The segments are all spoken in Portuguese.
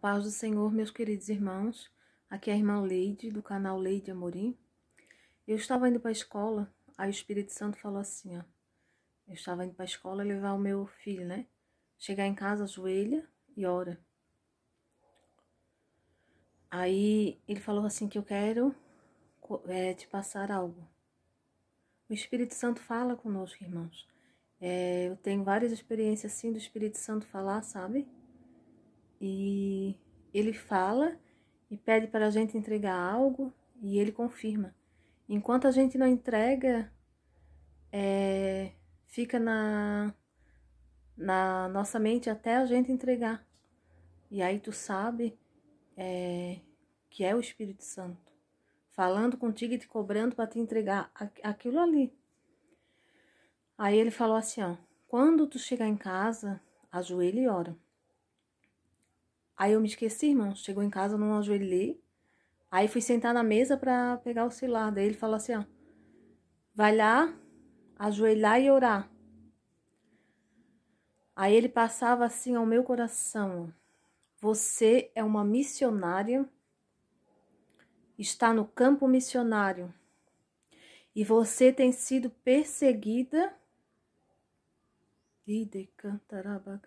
paz do Senhor, meus queridos irmãos. Aqui é a irmã Leide, do canal Leide Amorim. Eu estava indo para a escola, aí o Espírito Santo falou assim, ó. Eu estava indo para a escola levar o meu filho, né? Chegar em casa, ajoelha e ora. Aí ele falou assim que eu quero é, te passar algo. O Espírito Santo fala conosco, irmãos. É, eu tenho várias experiências assim do Espírito Santo falar, sabe? e ele fala e pede para a gente entregar algo e ele confirma. Enquanto a gente não entrega, é, fica na, na nossa mente até a gente entregar. E aí tu sabe é, que é o Espírito Santo falando contigo e te cobrando para te entregar aquilo ali. Aí ele falou assim, ó, quando tu chegar em casa, ajoelha e ora. Aí eu me esqueci, irmão. Chegou em casa, não ajoelhei. Aí fui sentar na mesa para pegar o celular. Daí ele falou assim: ó, vai lá, ajoelhar e orar. Aí ele passava assim ao meu coração: Você é uma missionária, está no campo missionário, e você tem sido perseguida.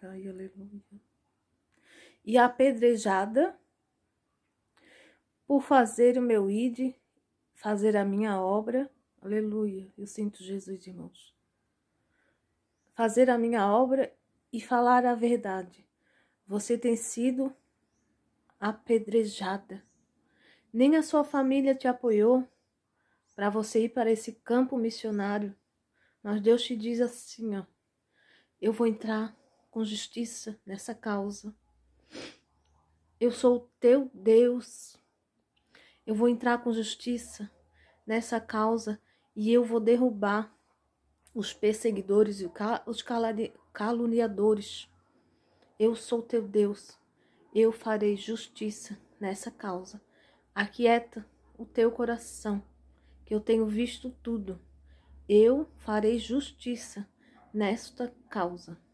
Aleluia e apedrejada por fazer o meu id fazer a minha obra. Aleluia, eu sinto Jesus, irmãos. Fazer a minha obra e falar a verdade. Você tem sido apedrejada. Nem a sua família te apoiou para você ir para esse campo missionário. Mas Deus te diz assim, ó: Eu vou entrar com justiça nessa causa. Eu sou o teu Deus. Eu vou entrar com justiça nessa causa e eu vou derrubar os perseguidores e os caluniadores. Eu sou teu Deus. Eu farei justiça nessa causa. Aquieta o teu coração, que eu tenho visto tudo. Eu farei justiça nesta causa.